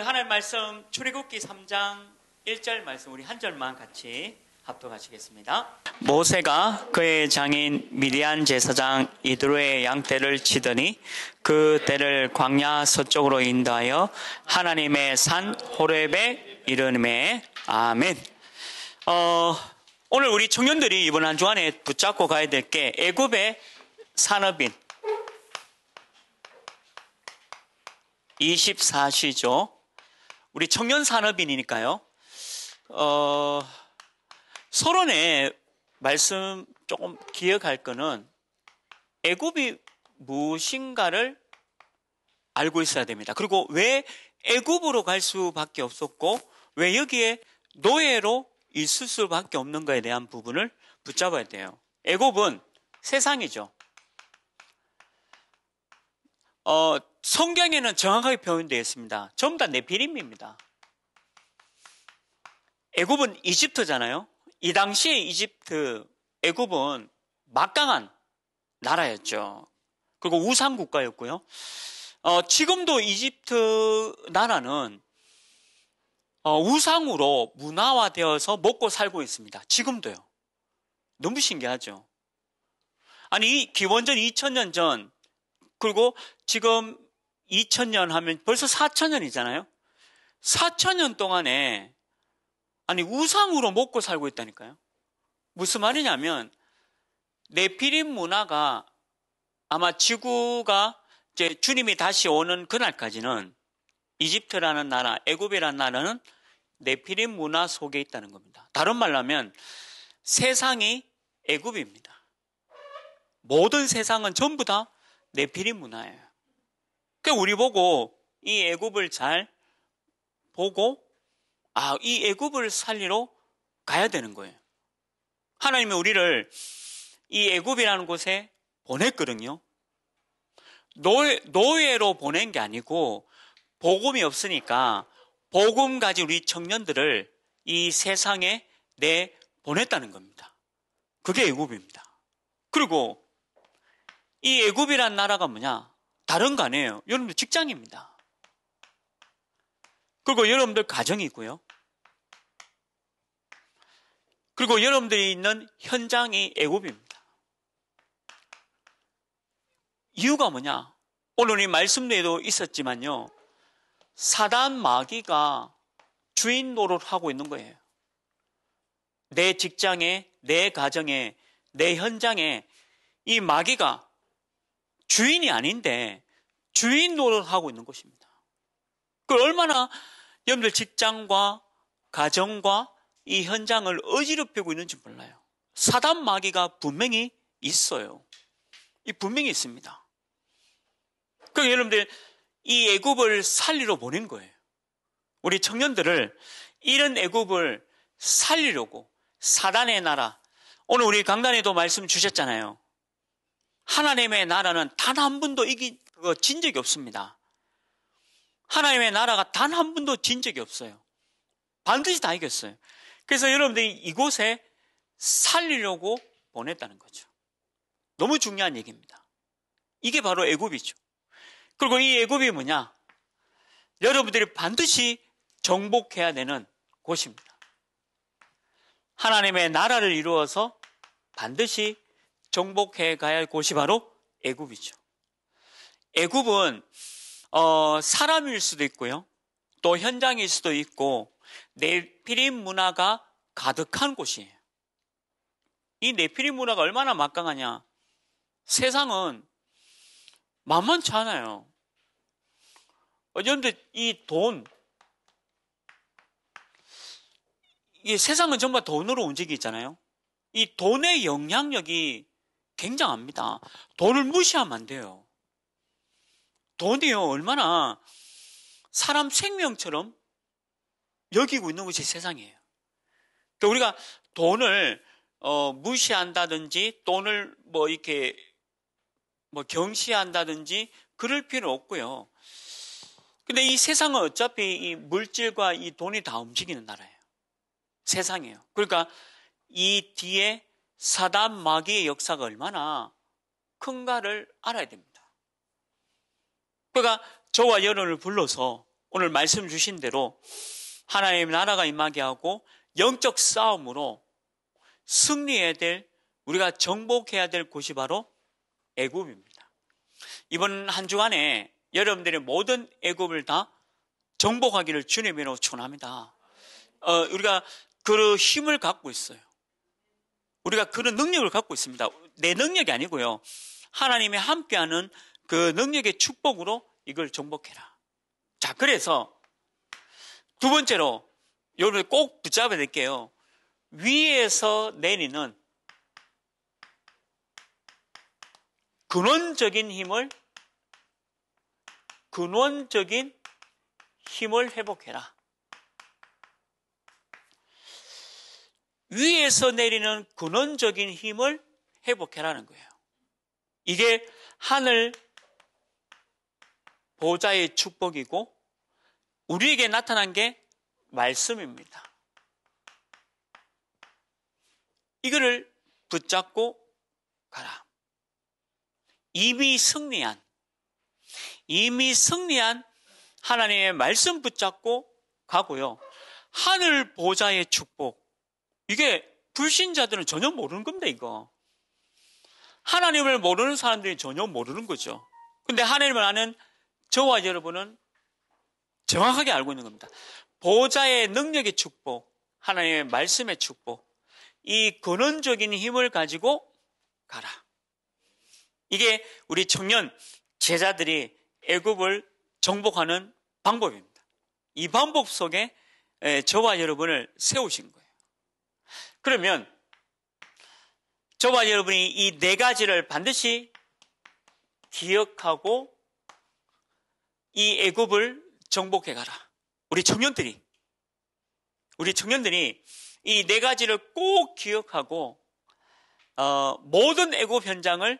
오늘 그 하나님 말씀 출애굽기 3장 1절 말씀 우리 한 절만 같이 합독하시겠습니다. 모세가 그의 장인 미디안 제사장 이드로의 양떼를 치더니 그 떼를 광야 서쪽으로 인도하여 하나님의 산호렙의이름에 아멘. 어, 오늘 우리 청년들이 이번 한 주안에 붙잡고 가야 될 게 애굽의 산업인 24시죠. 우리 청년 산업인이니까요. 어, 서론에 말씀 조금 기억할 거는 애굽이 무엇인가를 알고 있어야 됩니다. 그리고 왜 애굽으로 갈 수밖에 없었고 왜 여기에 노예로 있을 수밖에 없는 가에 대한 부분을 붙잡아야 돼요. 애굽은 세상이죠. 어, 성경에는 정확하게 표현되어 있습니다. 전부 다 네피림입니다. 애굽은 이집트잖아요. 이 당시에 이집트 애굽은 막강한 나라였죠. 그리고 우상 국가였고요. 어, 지금도 이집트 나라는 어, 우상으로 문화화되어서 먹고 살고 있습니다. 지금도요. 너무 신기하죠. 아니 기원전 2000년 전 그리고 지금 2000년 하면 벌써 4000년이잖아요. 4000년 동안에 아니 우상으로 먹고 살고 있다니까요. 무슨 말이냐면 네피림 문화가 아마 지구가 이제 주님이 다시 오는 그날까지는 이집트라는 나라, 애굽이라는 나라는 네피림 문화 속에 있다는 겁니다. 다른 말로 하면 세상이 애굽입니다. 모든 세상은 전부 다 네피림 문화예요. 그 우리 보고 이 애굽을 잘 보고 아, 이 애굽을 살리러 가야 되는 거예요. 하나님이 우리를 이 애굽이라는 곳에 보냈거든요. 노예, 노예로 보낸 게 아니고 복음이 없으니까 복음 가지 우리 청년들을 이 세상에 내 보냈다는 겁니다. 그게 애굽입니다. 그리고 이 애굽이란 나라가 뭐냐? 다른 거 아니에요. 여러분들 직장입니다. 그리고 여러분들 가정이고요. 그리고 여러분들이 있는 현장이 애굽입니다. 이유가 뭐냐? 오늘 이 말씀에도 있었지만요. 사단 마귀가 주인 노릇하고 있는 거예요. 내 직장에, 내 가정에, 내 현장에 이 마귀가 주인이 아닌데 주인 노릇하고 을 있는 것입니다. 그 얼마나 여러분들 직장과 가정과 이 현장을 어지럽히고 있는지 몰라요. 사단 마귀가 분명히 있어요. 이 분명히 있습니다. 그 여러분들 이 애굽을 살리러 보낸 거예요. 우리 청년들을 이런 애굽을 살리려고 사단의 나라 오늘 우리 강단에도 말씀 주셨잖아요. 하나님의 나라는 단 한 번도 이긴 진 적이 없습니다. 하나님의 나라가 단 한 번도 진 적이 없어요. 반드시 다 이겼어요. 그래서 여러분들이 이곳에 살리려고 보냈다는 거죠. 너무 중요한 얘기입니다. 이게 바로 애굽이죠. 그리고 이 애굽이 뭐냐? 여러분들이 반드시 정복해야 되는 곳입니다. 하나님의 나라를 이루어서 반드시 정복해 가야 할 곳이 바로 애굽이죠. 애굽은 어, 사람일 수도 있고요. 또 현장일 수도 있고 네피림 문화가 가득한 곳이에요. 이 네피림 문화가 얼마나 막강하냐? 세상은 만만치 않아요. 그런데 이 돈, 이 세상은 전부 돈으로 움직이잖아요. 이 돈의 영향력이 굉장합니다. 돈을 무시하면 안 돼요. 돈이요, 얼마나 사람 생명처럼 여기고 있는 것이 세상이에요. 또 우리가 돈을 어, 무시한다든지 돈을 뭐 이렇게 뭐 경시한다든지 그럴 필요 는 없고요. 근데 이 세상은 어차피 이 물질과 이 돈이 다 움직이는 나라예요. 세상이에요. 그러니까 이 뒤에 사단 마귀의 역사가 얼마나 큰가를 알아야 됩니다. 그러 그러니까 저와 여러을 불러서 오늘 말씀 주신 대로 하나님 나라가 임하게 하고 영적 싸움으로 승리해야 될 우리가 정복해야 될 곳이 바로 애굽입니다. 이번 한 주간에 여러분들의 모든 애굽을 다 정복하기를 주님으로 축합니다 어, 우리가 그 힘을 갖고 있어요. 우리가 그런 능력을 갖고 있습니다. 내 능력이 아니고요. 하나님이 함께하는 그 능력의 축복으로 이걸 정복해라. 자, 그래서 두 번째로 여러분 꼭 붙잡아 야될게요 위에서 내리는 근원적인 힘을 근원적인 힘을 회복해라. 위에서 내리는 근원적인 힘을 회복해라는 거예요. 이게 하늘 보좌의 축복이고 우리에게 나타난 게 말씀입니다. 이거를 붙잡고 가라. 이미 승리한, 이미 승리한 하나님의 말씀 붙잡고 가고요. 하늘 보좌의 축복. 이게 불신자들은 전혀 모르는 겁니다, 이거. 하나님을 모르는 사람들이 전혀 모르는 거죠. 근데 하나님을 아는 저와 여러분은 정확하게 알고 있는 겁니다. 보좌의 능력의 축복, 하나님의 말씀의 축복, 이 근원적인 힘을 가지고 가라. 이게 우리 청년 제자들이 애굽을 정복하는 방법입니다. 이 방법 속에 저와 여러분을 세우신 거예요. 그러면 저와 여러분이 이 네 가지를 반드시 기억하고 이 애굽을 정복해 가라. 우리 청년들이 우리 청년들이 이 네 가지를 꼭 기억하고 어, 모든 애굽 현장을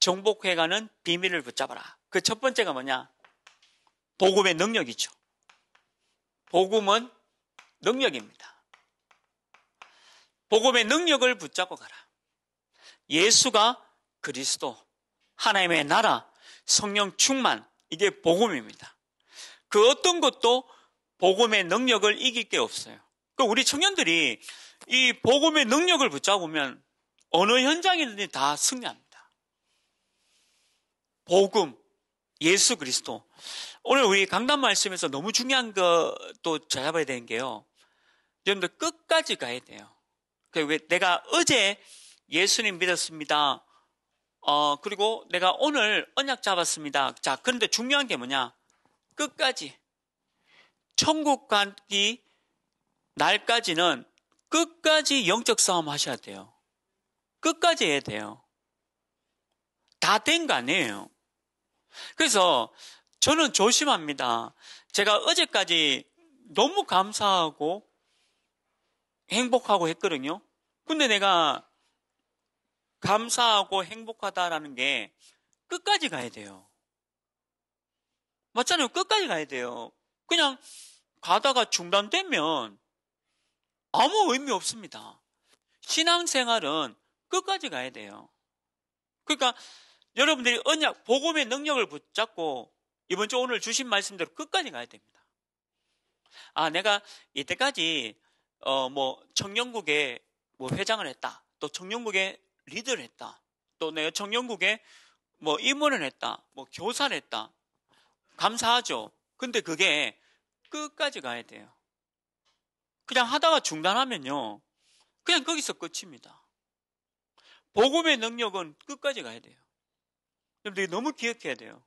정복해 가는 비밀을 붙잡아라. 그 첫 번째가 뭐냐? 복음의 능력이죠. 복음은 능력입니다. 복음의 능력을 붙잡고 가라. 예수가 그리스도, 하나님의 나라, 성령 충만, 이게 복음입니다. 그 어떤 것도 복음의 능력을 이길 게 없어요. 그 우리 청년들이 이 복음의 능력을 붙잡으면 어느 현장이든지 다 승리합니다. 복음, 예수 그리스도. 오늘 우리 강단 말씀에서 너무 중요한 것도 찾아봐야 되는 게요. 여러분들 끝까지 가야 돼요. 그 왜 내가 어제 예수님 믿었습니다. 어, 그리고 내가 오늘 언약 잡았습니다. 자, 그런데 중요한 게 뭐냐? 끝까지. 천국 가기 날까지는 끝까지 영적 싸움 하셔야 돼요. 끝까지 해야 돼요. 다 된 거 아니에요. 그래서 저는 조심합니다. 제가 어제까지 너무 감사하고 행복하고 했거든요. 근데 내가 감사하고 행복하다라는 게 끝까지 가야 돼요. 맞잖아요. 끝까지 가야 돼요. 그냥 가다가 중단되면 아무 의미 없습니다. 신앙생활은 끝까지 가야 돼요. 그러니까 여러분들이 언약, 복음의 능력을 붙잡고 이번 주 오늘 주신 말씀대로 끝까지 가야 됩니다. 아, 내가 이때까지 어, 뭐, 청년국에 뭐 회장을 했다. 또 청년국에 리드를 했다. 또 내가 청년국에 뭐 임원을 했다. 뭐 교사를 했다. 감사하죠. 근데 그게 끝까지 가야 돼요. 그냥 하다가 중단하면요. 그냥 거기서 끝입니다. 복음의 능력은 끝까지 가야 돼요. 여러분들 너무 기억해야 돼요.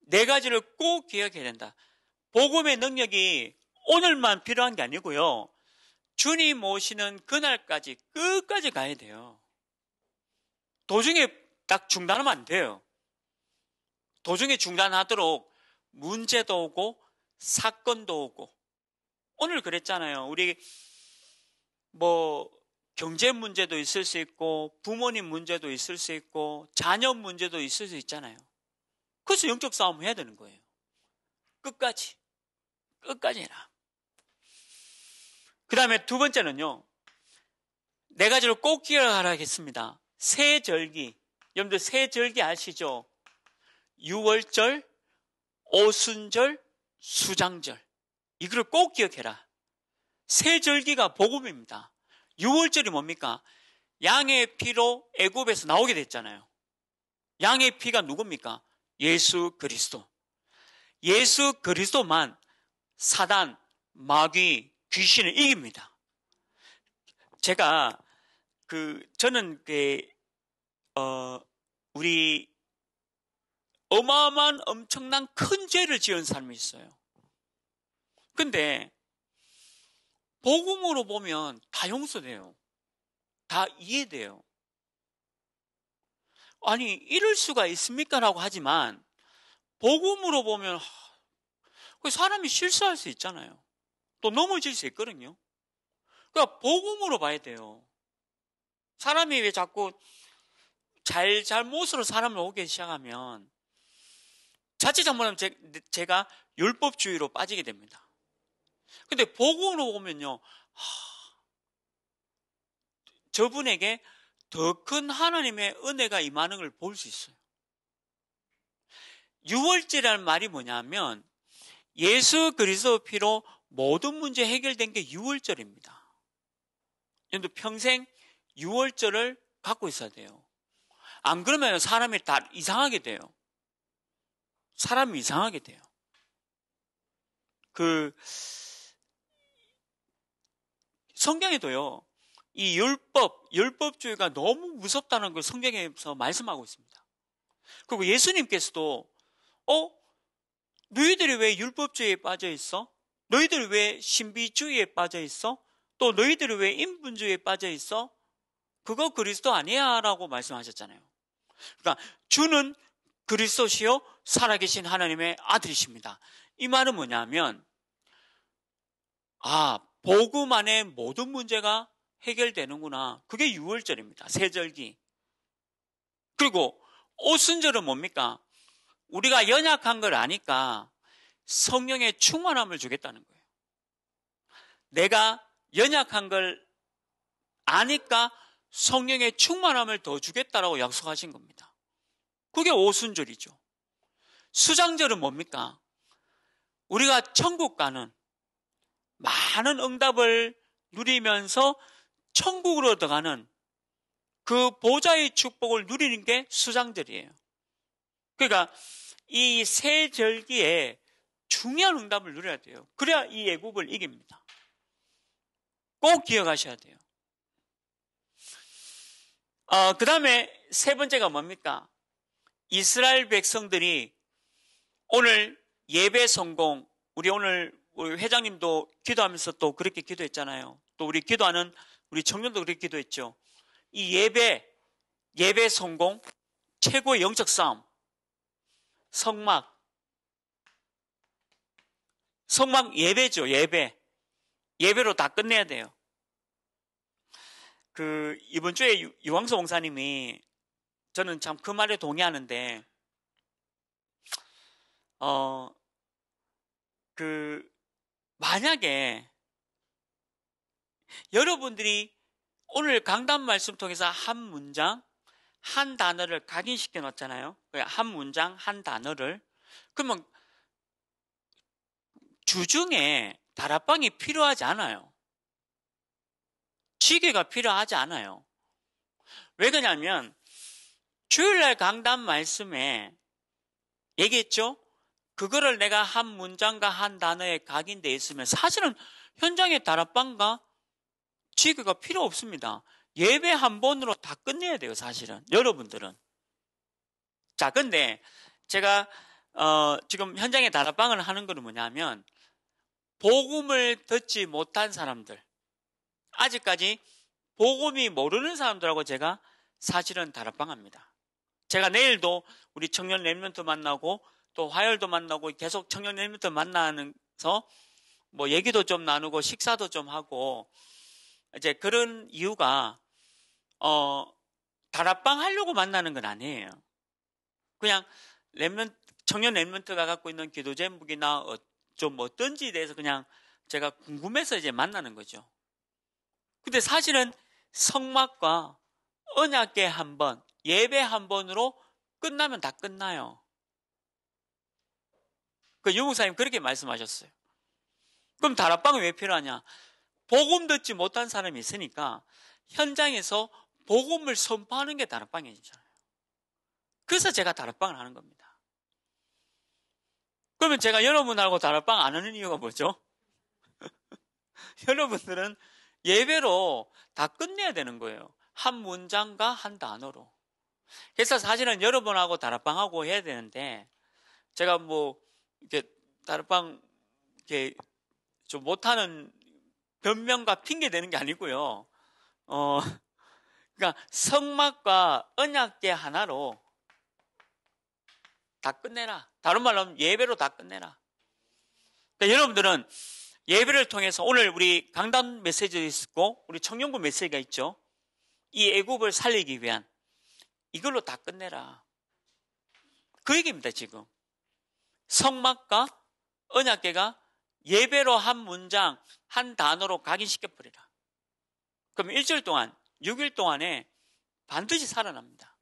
네 가지를 꼭 기억해야 된다. 복음의 능력이 오늘만 필요한 게 아니고요. 주님 오시는 그날까지 끝까지 가야 돼요. 도중에 딱 중단하면 안 돼요. 도중에 중단하도록 문제도 오고 사건도 오고 오늘 그랬잖아요. 우리 뭐 경제 문제도 있을 수 있고 부모님 문제도 있을 수 있고 자녀 문제도 있을 수 있잖아요. 그래서 영적 싸움 을 해야 되는 거예요. 끝까지 끝까지 해라. 그 다음에 두 번째는요. 네가지로꼭 기억하라겠습니다. 새절기. 여러분들 새절기 아시죠? 6월절, 오순절, 수장절. 이거를 꼭 기억해라. 새절기가 복음입니다. 6월절이 뭡니까? 양의 피로 애굽에서 나오게 됐잖아요. 양의 피가 누굽니까? 예수 그리스도. 예수 그리스도만 사단, 마귀, 귀신을 이깁니다. 제가 그 저는 그 어, 우리 어마어마한 엄청난 큰 죄를 지은 사람이 있어요. 근데 복음으로 보면 다 용서돼요. 다 이해돼요. 아니 이럴 수가 있습니까라고 하지만 복음으로 보면 그 사람이 실수할 수 있잖아요. 또 넘어질 수 있거든요. 그러니까 복음으로 봐야 돼요. 사람이 왜 자꾸 잘, 잘못으로 사람을 오게 시작하면 자칫 잘못하면 제, 제가 율법주의로 빠지게 됩니다. 근데 복음으로 보면요. 하, 저분에게 더 큰 하나님의 은혜가 임하는 걸 볼 수 있어요. 유월절이라는 말이 뭐냐면 예수 그리스도 피로 모든 문제 해결된 게 6월절입니다. 여러분 평생 6월절을 갖고 있어야 돼요. 안 그러면 사람이 다 이상하게 돼요. 사람이 이상하게 돼요. 그 성경에도요. 이 율법, 율법주의가 너무 무섭다는 걸 성경에서 말씀하고 있습니다. 그리고 예수님께서도 어? 너희들이 왜 율법주의에 빠져 있어? 너희들 왜 신비주의에 빠져 있어? 또 너희들 왜 인분주의에 빠져 있어? 그거 그리스도 아니야 라고 말씀하셨잖아요. 그러니까 주는 그리스도시요 살아계신 하나님의 아들이십니다. 이 말은 뭐냐면 아 복음 안에 모든 문제가 해결되는구나. 그게 유월절입니다 세절기. 그리고 오순절은 뭡니까? 우리가 연약한 걸 아니까 성령의 충만함을 주겠다는 거예요. 내가 연약한 걸 아니까 성령의 충만함을 더 주겠다라고 약속하신 겁니다. 그게 오순절이죠. 수장절은 뭡니까? 우리가 천국 가는 많은 응답을 누리면서 천국으로 들어가는 그 보좌의 축복을 누리는 게 수장절이에요. 그러니까 이 세 절기에 중요한 응답을 누려야 돼요. 그래야 이 애국을 이깁니다. 꼭 기억하셔야 돼요. 어, 그 다음에 세 번째가 뭡니까? 이스라엘 백성들이 오늘 예배 성공, 우리 오늘 우리 회장님도 기도하면서 또 그렇게 기도했잖아요. 또 우리 기도하는 우리 청년도 그렇게 기도했죠. 이 예배, 예배 성공, 최고의 영적 싸움, 성막, 성막 예배죠, 예배. 예배로 다 끝내야 돼요. 그, 이번 주에 유, 황수 목사님이 저는 참 그 말에 동의하는데, 어, 그, 만약에 여러분들이 오늘 강단 말씀 통해서 한 문장, 한 단어를 각인시켜 놨잖아요. 그 한 문장, 한 단어를. 그러면 주중에 다락방이 필요하지 않아요. 지게가 필요하지 않아요. 왜 그러냐면 주일날 강단 말씀에 얘기했죠? 그거를 내가 한 문장과 한 단어에 각인돼 있으면 사실은 현장에 다락방과 지교가 필요 없습니다. 예배 한 번으로 다 끝내야 돼요, 사실은. 여러분들은. 자, 근데 제가 어, 지금 현장에 다락방을 하는 거는 뭐냐면 복음을 듣지 못한 사람들, 아직까지 복음이 모르는 사람들하고 제가 사실은 다락방합니다. 제가 내일도 우리 청년 랩런트 만나고 또 화요일도 만나고 계속 청년 랩런트 만나서뭐 얘기도 좀 나누고 식사도 좀 하고 이제 그런 이유가 어 다락방 하려고 만나는 건 아니에요. 그냥 랩면 청년 랩런트가 갖고 있는 기도 제목이나 어, 좀 어떤지에 대해서 그냥 제가 궁금해서 이제 만나는 거죠. 근데 사실은 성막과 언약계 한 번, 예배 한 번으로 끝나면 다 끝나요. 그 유목사님 그렇게 말씀하셨어요. 그럼 다락방은왜 필요하냐? 복음 듣지 못한 사람이 있으니까 현장에서 복음을 선포하는 게 다락방이잖아요. 그래서 제가 다락방을 하는 겁니다. 그러면 제가 여러분하고 다락방 안 하는 이유가 뭐죠? 여러분들은 예배로 다 끝내야 되는 거예요. 한 문장과 한 단어로. 그래서 사실은 여러분하고 다락방하고 해야 되는데, 제가 뭐, 이렇게 다락방, 이렇게 좀 못하는 변명과 핑계 되는게 아니고요. 어, 그러니까 성막과 언약계 하나로 다 끝내라. 다른 말로 하면 예배로 다 끝내라. 그러니까 여러분들은 예배를 통해서 오늘 우리 강단 메시지도 있고 었 우리 청년부 메시지가 있죠. 이 애굽을 살리기 위한 이걸로 다 끝내라. 그 얘기입니다, 지금. 성막과 언약계가 예배로 한 문장, 한 단어로 각인시켜버리라. 그럼 일주일 동안, 6일 동안에 반드시 살아납니다.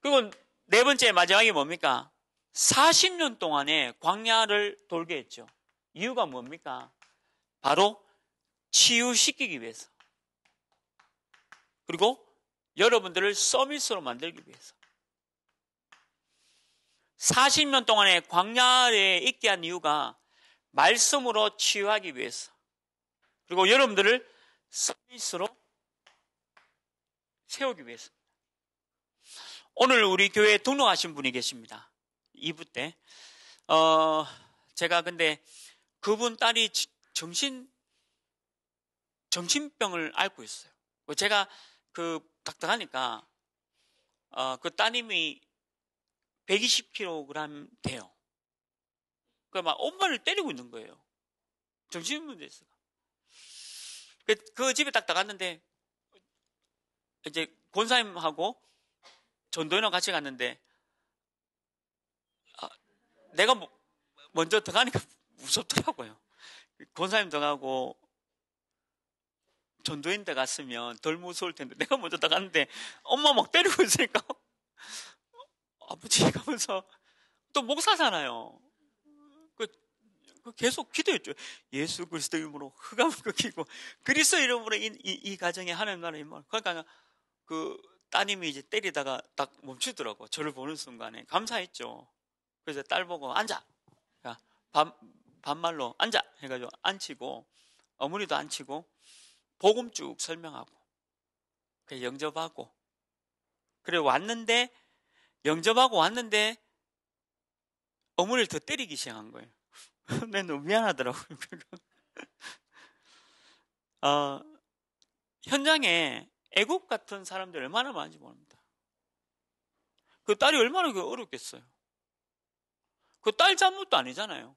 그건 네 번째 마지막이 뭡니까? 40년 동안에 광야를 돌게 했죠. 이유가 뭡니까? 바로 치유시키기 위해서. 그리고 여러분들을 서밋으로 만들기 위해서. 40년 동안에 광야에 있게 한 이유가 말씀으로 치유하기 위해서. 그리고 여러분들을 서밋으로 세우기 위해서. 오늘 우리 교회에 등록하신 분이 계십니다. 2부 때. 어, 제가 근데 그분 딸이 정신, 정신병을 앓고 있어요. 뭐 제가 그 닥닥하니까, 어, 그 따님이 120kg 돼요. 그막 그러니까 엄마를 때리고 있는 거예요. 정신문제 있어. 그, 그 집에 딱 나갔는데, 이제 권사님하고 전도인하고 같이 갔는데 아, 내가 뭐, 먼저 들어가니까 무섭더라고요. 권사님 들어가고 전도인 데 갔으면 덜 무서울 텐데 내가 먼저 들어갔는데 엄마 막 때리고 있으니까 아버지 가면서 또 목사잖아요. 그, 그, 계속 기도했죠. 예수 그리스도 이름으로 흑암을 꺾기고 그리스도 이름으로 이, 이, 이 가정에 하나님 나라 임말. 그러니까 그 따님이 이제 때리다가 딱 멈추더라고. 저를 보는 순간에 감사했죠. 그래서 딸 보고 앉아. 반, 그러니까 반말로 앉아 해가지고 앉히고 어머니도 앉히고 복음 쭉 설명하고 영접하고 그래 왔는데 영접하고 왔는데 어머니를 더 때리기 시작한 거예요. 내 너무 미안하더라고요. 어, 현장에 애국 같은 사람들이 얼마나 많은지 모릅니다. 그 딸이 얼마나 그 어렵겠어요. 그 딸 잘못도 아니잖아요.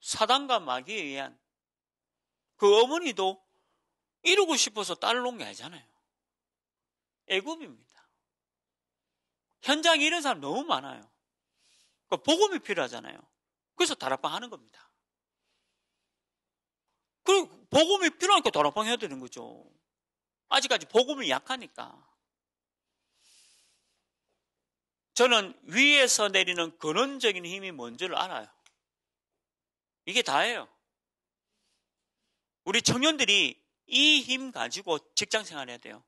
사단과 마귀에 의한 그 어머니도 이루고 싶어서 딸을 놓은 게 아니잖아요. 애굽입니다. 현장에 이런 사람 너무 많아요. 그러니까 복음이 필요하잖아요. 그래서 다락방 하는 겁니다. 그리고 복음이 필요하니까 다락방 해야 되는 거죠. 아직까지 복음이 약하니까. 저는 위에서 내리는 근원적인 힘이 뭔지를 알아요. 이게 다예요. 우리 청년들이 이 힘 가지고 직장 생활해야 돼요.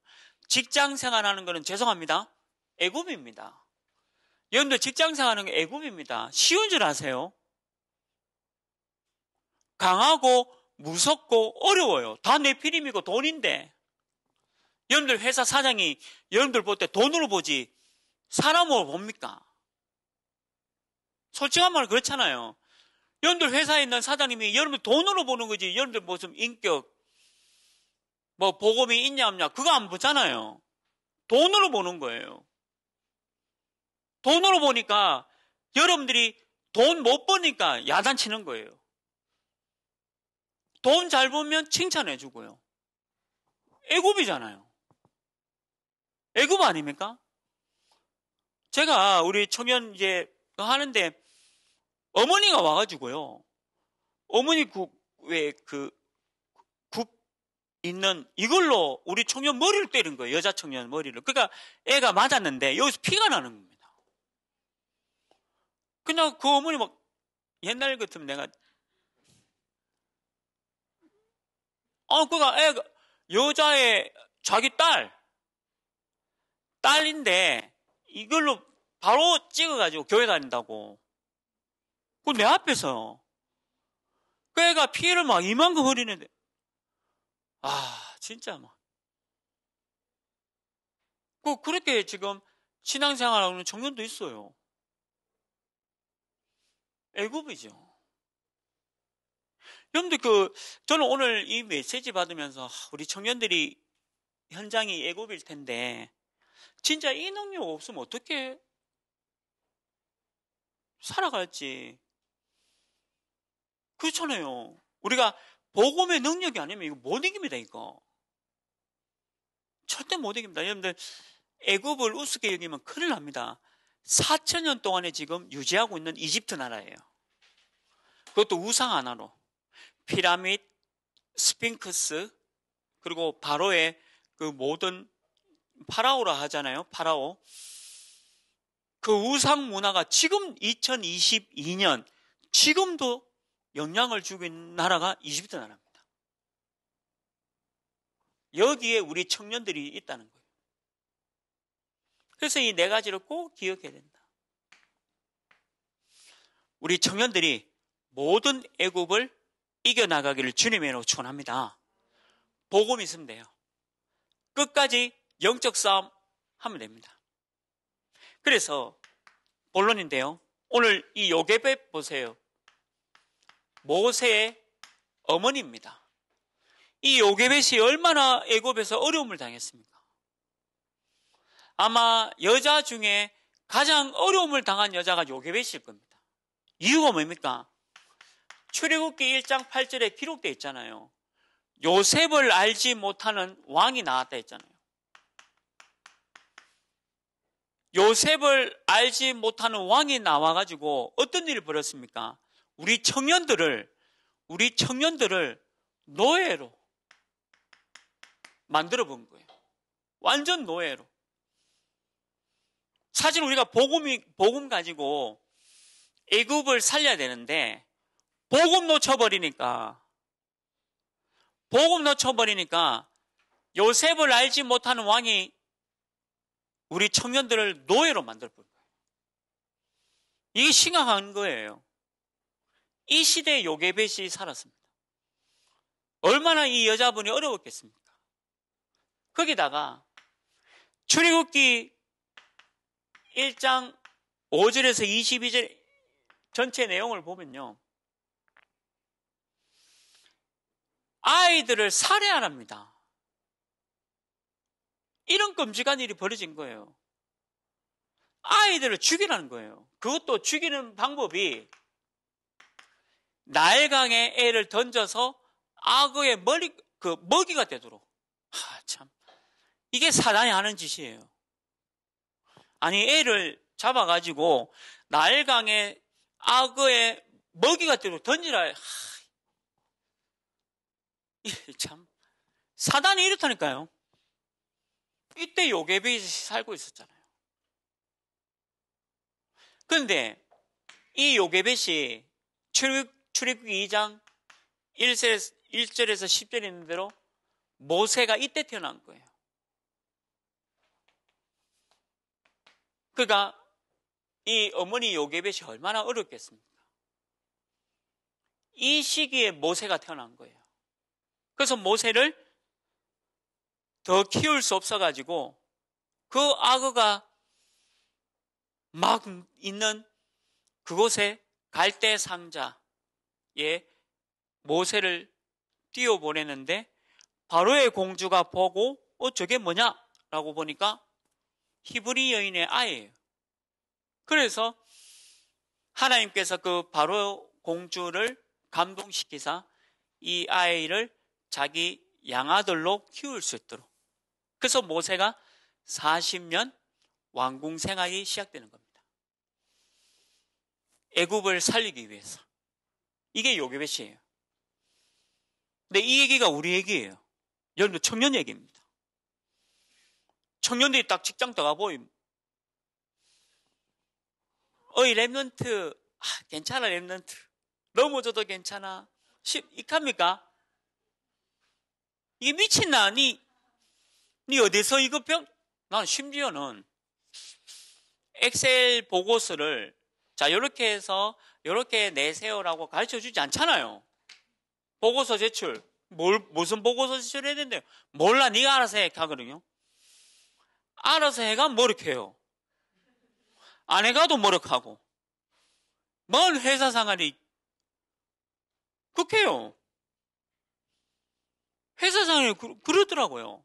직장 생활하는 거는 죄송합니다. 애굽입니다. 여러분들 직장 생활하는 게 애굽입니다. 쉬운 줄 아세요? 강하고 무섭고 어려워요. 다 내 피림이고 돈인데. 여러분들 회사 사장이 여러분들 볼 때 돈으로 보지 사람으로 봅니까? 솔직한 말 그렇잖아요. 여러분들 회사에 있는 사장님이 여러분들 돈으로 보는 거지 여러분들 무슨 인격 뭐 보험이 있냐 없냐 그거 안 보잖아요. 돈으로 보는 거예요. 돈으로 보니까 여러분들이 돈 못 버니까 야단치는 거예요. 돈 잘 보면 칭찬해 주고요. 애굽이잖아요. 애굽 아닙니까? 제가 우리 청년 이제 하는데 어머니가 와가지고요. 어머니 국왜그 국 있는 이걸로 우리 청년 머리를 때린 거예요. 여자 청년 머리를. 그러니까 애가 맞았는데 여기서 피가 나는 겁니다. 그냥 그 어머니 막 옛날 같으면 내가 어, 아, 그니까 애가 여자의 자기 딸 딸인데 이걸로 바로 찍어가지고 교회 다닌다고. 그 내 앞에서요. 그 애가 피해를 막 이만큼 흐리는데, 아, 진짜 막. 그 그렇게 지금 신앙생활하는 청년도 있어요. 애굽이죠. 여러분들 그 저는 오늘 이 메시지 받으면서 아, 우리 청년들이 현장이 애굽일 텐데 진짜 이 능력 없으면 어떻게 살아갈지. 그렇잖아요. 우리가 복음의 능력이 아니면 이거 못 이깁니다니까. 절대 못 이깁니다. 여러분들, 애굽을 우습게 여기면 큰일 납니다. 4천 년 동안에 지금 유지하고 있는 이집트 나라예요. 그것도 우상 하나로. 피라밋, 스핑크스, 그리고 바로의 그 모든 파라오라 하잖아요. 파라오. 그 우상 문화가 지금 2022년 지금도 영향을 주고 있는 나라가 이집트 나라입니다. 여기에 우리 청년들이 있다는 거예요. 그래서 이 네 가지를 꼭 기억해야 된다. 우리 청년들이 모든 애굽을 이겨나가기를 주님의 로 축원합니다. 복음이 있으면 돼요. 끝까지 영적 싸움 하면 됩니다. 그래서 본론인데요. 오늘 이 요괴벳 보세요. 모세의 어머니입니다. 이 요괴벳이 얼마나 애굽에서 어려움을 당했습니까? 아마 여자 중에 가장 어려움을 당한 여자가 요괴벳일 겁니다. 이유가 뭡니까? 출애굽기 1장 8절에 기록되어 있잖아요. 요셉을 알지 못하는 왕이 나왔다 했잖아요. 요셉을 알지 못하는 왕이 나와가지고 어떤 일을 벌였습니까? 우리 청년들을, 우리 청년들을 노예로 만들어 본 거예요. 완전 노예로. 사실 우리가 복음이, 복음 가지고 애굽을 살려야 되는데, 복음 놓쳐버리니까, 복음 놓쳐버리니까 요셉을 알지 못하는 왕이 우리 청년들을 노예로 만들 뿐. 볼요 이게 심각한 거예요. 이 시대에 요게벳이 살았습니다. 얼마나 이 여자분이 어려웠겠습니까? 거기다가 출애굽기 1장 5절에서 22절 전체 내용을 보면요. 아이들을 살해하랍니다. 이런 끔찍한 일이 벌어진 거예요. 아이들을 죽이라는 거예요. 그것도 죽이는 방법이 날강에 애를 던져서 악어의 머리, 그 먹이가 되도록. 하, 참. 이게 사단이 하는 짓이에요. 아니, 애를 잡아가지고 날강에 악어의 먹이가 되도록 던지라. 하, 참. 사단이 이렇다니까요. 이때 요괴벳이 살고 있었잖아요. 그런데 이 요괴벳이 출입, 출입기 2장 1절에서, 1절에서 10절에 있는 대로 모세가 이때 태어난 거예요. 그가이 어머니 요괴벳이 얼마나 어렵겠습니까? 이 시기에 모세가 태어난 거예요. 그래서 모세를 더 키울 수 없어가지고 그 악어가 막 있는 그곳에 갈대 상자에 모세를 띄워 보내는데 바로의 공주가 보고 어 저게 뭐냐라고 보니까 히브리 여인의 아이예요. 그래서 하나님께서 그 바로 공주를 감동시키사 이 아이를 자기 양아들로 키울 수 있도록 그래서 모세가 40년 왕궁 생활이 시작되는 겁니다. 애굽을 살리기 위해서. 이게 요괴배시예요. 근데 이 얘기가 우리 얘기예요. 여러분들 청년 얘기입니다. 청년들이 딱 직장 떠가 보임. 어이 랩런트 아, 괜찮아 랩런트 넘어져도 괜찮아. 이합니까 이게 미친나 니네 어디서 이거 배난 심지어는 엑셀 보고서를 자 이렇게 해서 이렇게 내세요라고 가르쳐 주지 않잖아요. 보고서 제출. 뭘 무슨 보고서 제출해야 된대요? 몰라 네가 알아서 해 하거든요. 알아서 해가 모력해요. 아내가도 모력하고 먼 회사 생활이 그 극해요. 회사 생활이 그, 그러더라고요.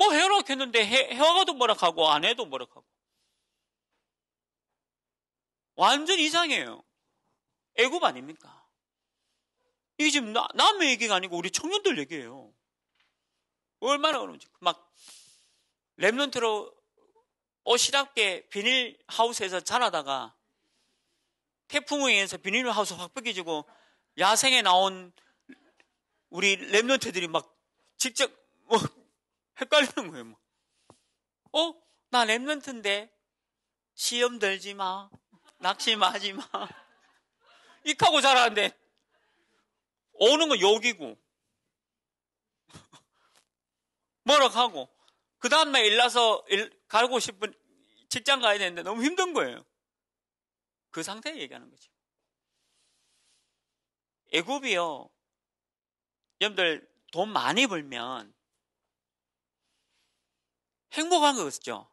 뭐 해라 했는데 해, 해가도 뭐라 하고 아내도 뭐라 하고. 완전 이상해요. 애굽 아닙니까? 이게 지금 나, 남의 얘기가 아니고 우리 청년들 얘기예요. 얼마나 그려운지 막, 랩런트로 옷이랍게 비닐 하우스에서 자라다가 태풍에 의해서 비닐 하우스 확 벗겨지고 야생에 나온 우리 랩런트들이 막 직접 뭐 헷갈리는 거예요. 뭐. 어? 나 랩런트인데 시험 들지 마. 낙심하지 마. 이하고 자라는데 오는 건 여기고 뭐라고 하고 그 다음날 일나서 일, 가고 싶은 직장 가야 되는데 너무 힘든 거예요. 그 상태에 얘기하는 거죠. 애굽이요. 여러분들 돈 많이 벌면 행복한 거겠죠돈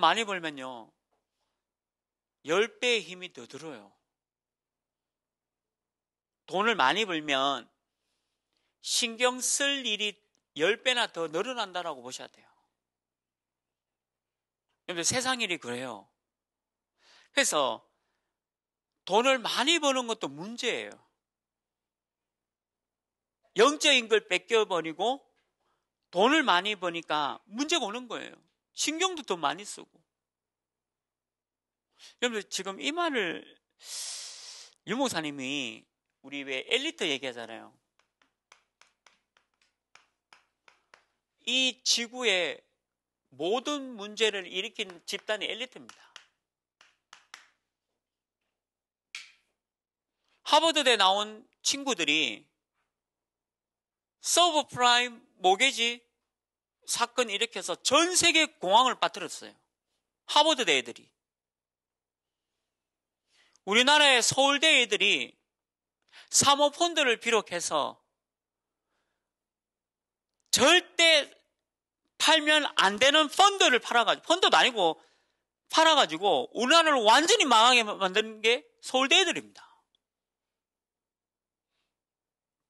많이 벌면요. 10배의 힘이 더 들어요. 돈을 많이 벌면 신경 쓸 일이 10배나 더 늘어난다라고 보셔야 돼요. 근데 세상 일이 그래요. 그래서 돈을 많이 버는 것도 문제예요. 영적인 걸 뺏겨버리고 돈을 많이 버니까 문제가 오는 거예요. 신경도 더 많이 쓰고. 여러분들 지금 이 말을 유목사님이 우리 왜 엘리트 얘기하잖아요. 이 지구의 모든 문제를 일으킨 집단이 엘리트입니다. 하버드대 나온 친구들이 서브프라임 모게지 사건 일으켜서 전 세계 공황을 빠뜨렸어요. 하버드대 애들이. 우리나라의 서울대 애들이 사모펀드를 비롯해서 절대 팔면 안 되는 펀드를 팔아가지고, 펀드도 아니고 팔아가지고 우리나라를 완전히 망하게 만드는 게 서울대 애들입니다.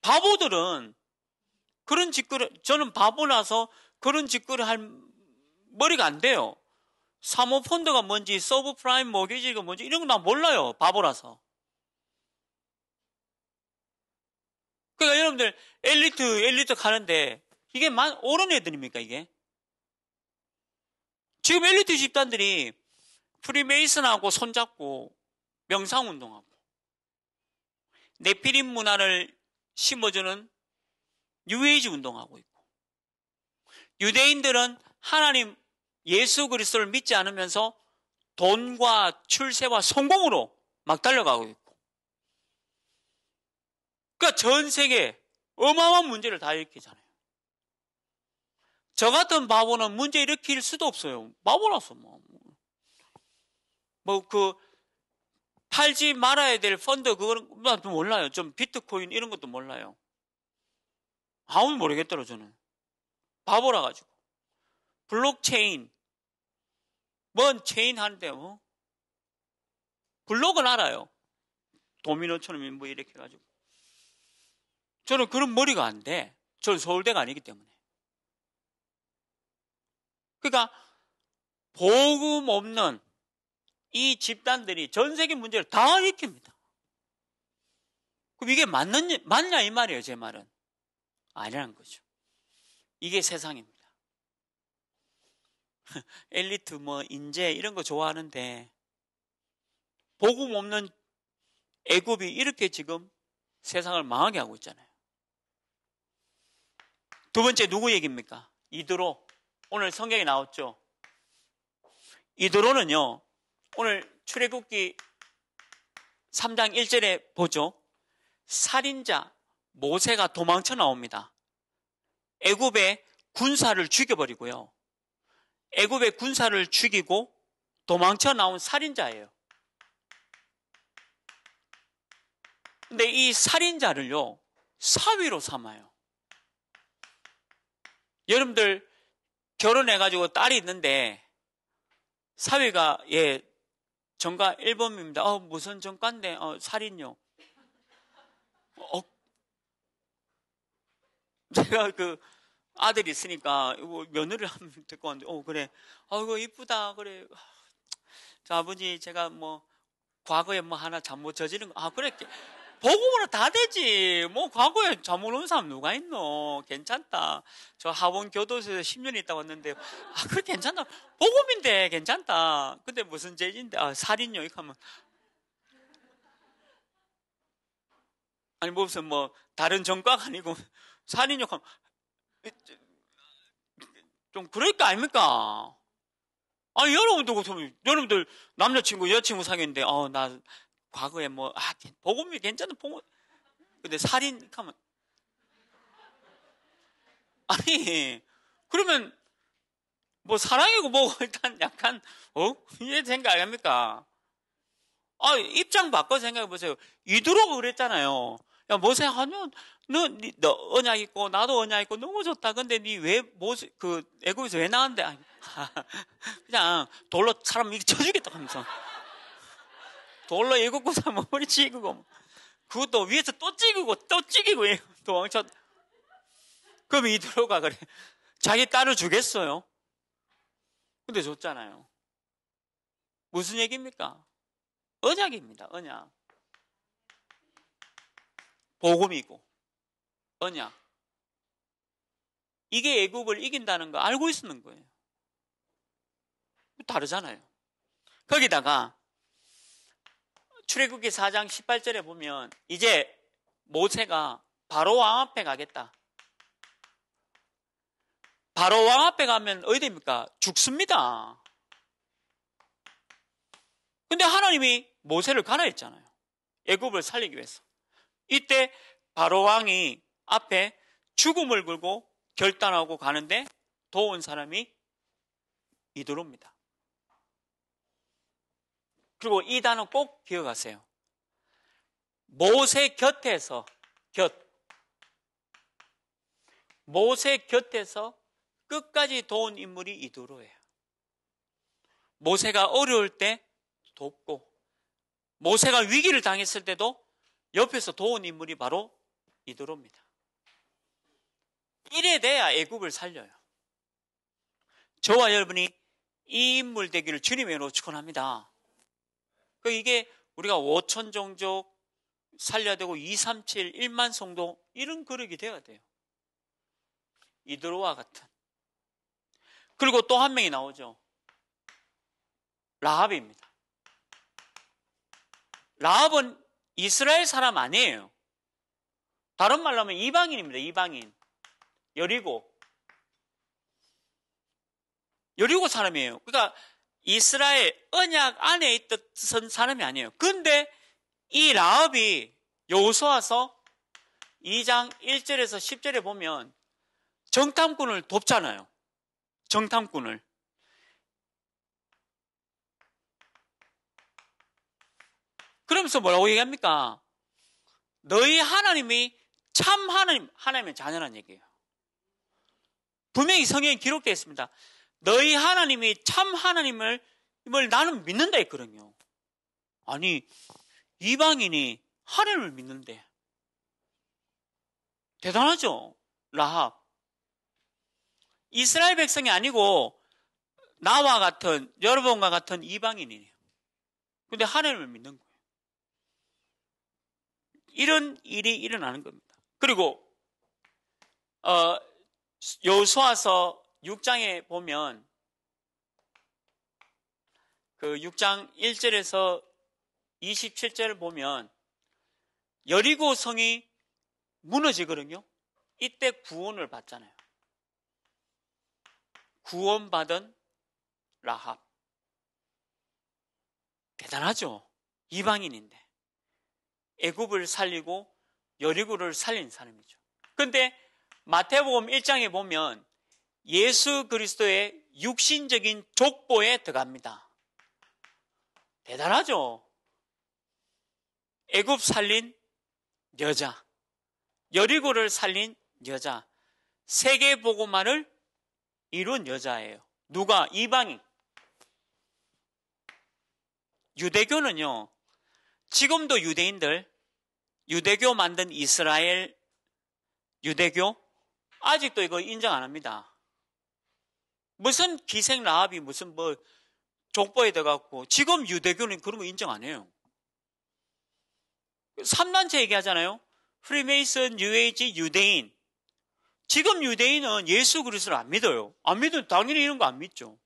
바보들은 그런 짓거리, 저는 바보라서 그런 짓거리 할 머리가 안 돼요. 사모펀드가 뭔지, 서브프라임 모기지가 뭔지, 이런 거 나 몰라요. 바보라서. 그러니까 여러분들, 엘리트, 엘리트 가는데, 이게 만, 옳은 애들입니까, 이게? 지금 엘리트 집단들이 프리메이슨하고 손잡고 명상운동하고 네피림 문화를 심어주는 뉴에이지 운동하고 있고 유대인들은 하나님 예수 그리스도를 믿지 않으면서 돈과 출세와 성공으로 막 달려가고 있고 그러니까 전 세계 어마어마한 문제를 다 일으키잖아요. 저 같은 바보는 문제 일으킬 수도 없어요. 바보라서 뭐. 뭐 그 팔지 말아야 될 펀드 그거는 몰라요. 좀 비트코인 이런 것도 몰라요. 아무 도 모르겠더라 저는. 바보라 가지고. 블록체인. 뭔 체인 한데 뭐. 블록은 알아요. 도미노처럼 뭐 이렇게 해가지고. 저는 그런 머리가 안 돼. 저는 서울대가 아니기 때문에. 그러니까 보금 없는 이 집단들이 전 세계 문제를 다 일으킵니다. 그럼 이게 맞는, 맞냐 이 말이에요, 제 말은. 아니라는 거죠. 이게 세상입니다. 엘리트, 뭐, 인재, 이런 거 좋아하는데, 복음 없는 애굽이 이렇게 지금 세상을 망하게 하고 있잖아요. 두 번째 누구 얘기입니까? 이드로. 오늘 성경에 나왔죠. 이드로는요, 오늘 출애굽기 3장 1절에 보죠. 살인자, 모세가 도망쳐 나옵니다. 애굽의 군사를 죽여버리고요. 애굽의 군사를 죽이고 도망쳐 나온 살인자예요. 근데 이 살인자를요, 사위로 삼아요. 여러분들, 결혼해가지고 딸이 있는데, 사위가, 예, 정가 1범입니다. 어, 무슨 정가인데, 어, 살인요. 어, 제가 그 아들이 있으니까 뭐 며느리를 하면 될것 같 왔는데, 어, 그래. 아이거 이쁘다. 그래. 저 아버지, 제가 뭐, 과거에 뭐 하나 잘못 저지른 거, 아, 그래. 복음으로 다 되지. 뭐, 과거에 잘못 온 사람 누가 있노? 괜찮다. 저 하원 교도소에서 10년 있다 왔는데, 아, 그래, 괜찮다. 복음인데, 괜찮다. 근데 무슨 죄인데, 아, 살인요. 이렇게 하면. 아니, 뭐 무슨 뭐, 다른 정과가 아니고, 살인욕하면 좀 그럴 거 아닙니까? 아니 여러분들 여러분들 남자친구 여자친구 사귀는데 어나 과거에 뭐아 복음이 괜찮은 복음 근데 살인하면 아니 그러면 뭐 사랑이고 뭐고 일단 약간 어이 생각 아닙니까? 아 입장 바꿔 생각해 보세요. 이도록 그랬잖아요. 야, 모세 하면, 너, 너 언약 있고, 나도 언약 있고, 너무 좋다. 근데 니 왜, 모세, 그, 애국에서 왜 나왔는데? 아니, 그냥 돌로 사람 이렇게 쳐주겠다 하면서. 돌로 애국군 사람 머리 찍고, 그것도 위에서 또 찍고, 또 찍이고, 도망쳐. 그럼 이들로가 그래. 자기 딸을 주겠어요? 근데 줬잖아요. 무슨 얘기입니까? 언약입니다, 언약. 복음이고 언약. 이게 애굽을 이긴다는 거 알고 있는 었 거예요. 다르잖아요. 거기다가 출애굽기 4장 18절에 보면 이제 모세가 바로 왕 앞에 가겠다. 바로 왕 앞에 가면 어디입니까? 죽습니다. 근데 하나님이 모세를 가라 했잖아요. 애굽을 살리기 위해서. 이때 바로 왕이 앞에 죽음을 걸고 결단하고 가는데 도운 사람이 이도로입니다. 그리고 이 단어 꼭 기억하세요. 모세 곁에서 곁. 모세 곁에서 끝까지 도운 인물이 이도로예요. 모세가 어려울 때 돕고 모세가 위기를 당했을 때도 옆에서 도운 인물이 바로 이드로입니다 이래 돼야 애굽을 살려요. 저와 여러분이 이 인물 되기를 주님의 이름으로 축원합니다. 그 이게 우리가 5천 종족 살려야 되고 2, 3, 7, 1만 성도 이런 그릇이 되어야 돼요. 이드로와 같은. 그리고 또 한 명이 나오죠. 라합입니다. 라합은 이스라엘 사람 아니에요. 다른 말로 하면 이방인입니다. 이방인. 여리고. 여리고 사람이에요. 그러니까 이스라엘 언약 안에 있던 사람이 아니에요. 근데 이 라합이 여호수아서 2장 1절에서 10절에 보면 정탐꾼을 돕잖아요. 정탐꾼을. 그러면서 뭐라고 얘기합니까? 너희 하나님이 참 하나님, 하나님의 자녀란 얘기예요. 분명히 성경에 기록되어 있습니다. 너희 하나님이 참 하나님을 이걸 나는 믿는다 했거든요. 아니, 이방인이 하나님을 믿는데. 대단하죠? 라합. 이스라엘 백성이 아니고 나와 같은 여러분과 같은 이방인이에요. 근데 하나님을 믿는 거예요. 이런 일이 일어나는 겁니다. 그리고 어, 여호수아서 6장에 보면 그 6장 1절에서 27절을 보면 여리고 성이 무너지거든요. 이때 구원을 받잖아요. 구원받은 라합. 대단하죠? 이방인인데. 애굽을 살리고 여리고를 살린 사람이죠. 근데 마태복음 1장에 보면 예수 그리스도의 육신적인 족보에 들어갑니다. 대단하죠. 애굽 살린 여자, 여리고를 살린 여자, 세계 복음화를 이룬 여자예요. 누가 이방인? 유대교는요. 지금도 유대인들, 유대교 만든 이스라엘 유대교 아직도 이거 인정 안 합니다. 무슨 기생 라합이 무슨 뭐 족보에 들어갔고 지금 유대교는 그런 거 인정 안 해요. 삼단체 얘기하잖아요. 프리메이슨, 뉴에이지, 유대인. 지금 유대인은 예수 그리스를안 믿어요. 안 믿으면 당연히 이런 거 안 믿죠.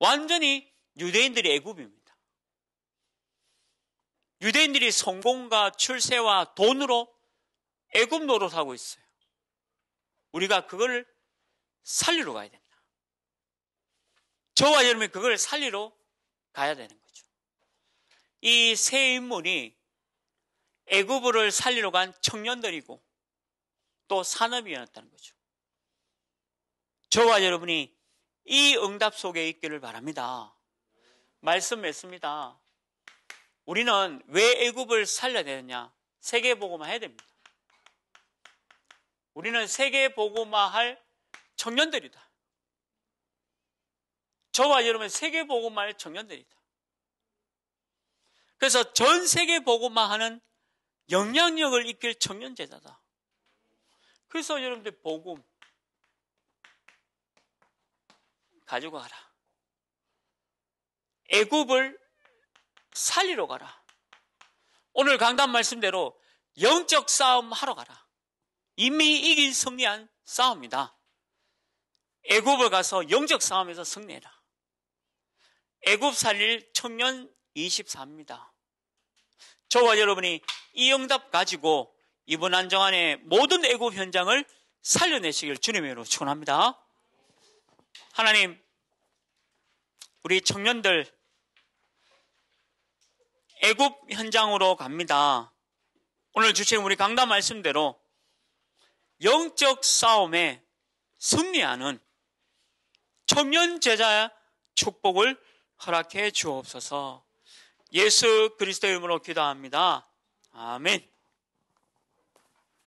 완전히 유대인들이 애굽입니다. 유대인들이 성공과 출세와 돈으로 애굽 노릇하고 있어요. 우리가 그걸 살리러 가야 됩니다 저와 여러분이 그걸 살리러 가야 되는 거죠. 이 세 인물이 애굽을 살리러 간 청년들이고 또 산업이었다는 거죠. 저와 여러분이 이 응답 속에 있기를 바랍니다. 말씀했습니다. 우리는 왜 애굽을 살려내느냐? 세계보고만 해야 됩니다. 우리는 세계보고만 할 청년들이다. 저와 여러분 세계보고만 할 청년들이다. 그래서 전 세계보고만 하는 영향력을 이길 청년제자다. 그래서 여러분들 복음 가지고 가라. 애굽을 살리러 가라. 오늘 강단 말씀대로 영적 싸움 하러 가라. 이미 이긴 승리한 싸움이다. 애굽을 가서 영적 싸움에서 승리해라. 애굽 살릴 청년 24입니다. 저와 여러분이 이 응답 가지고 이번 안정안의 모든 애굽 현장을 살려내시길 주님으로 축원합니다. 하나님, 우리 청년들 애굽 현장으로 갑니다. 오늘 주제 우리 강단 말씀대로 영적 싸움에 승리하는 청년 제자 축복을 허락해 주옵소서. 예수 그리스도의 이름으로 기도합니다. 아멘.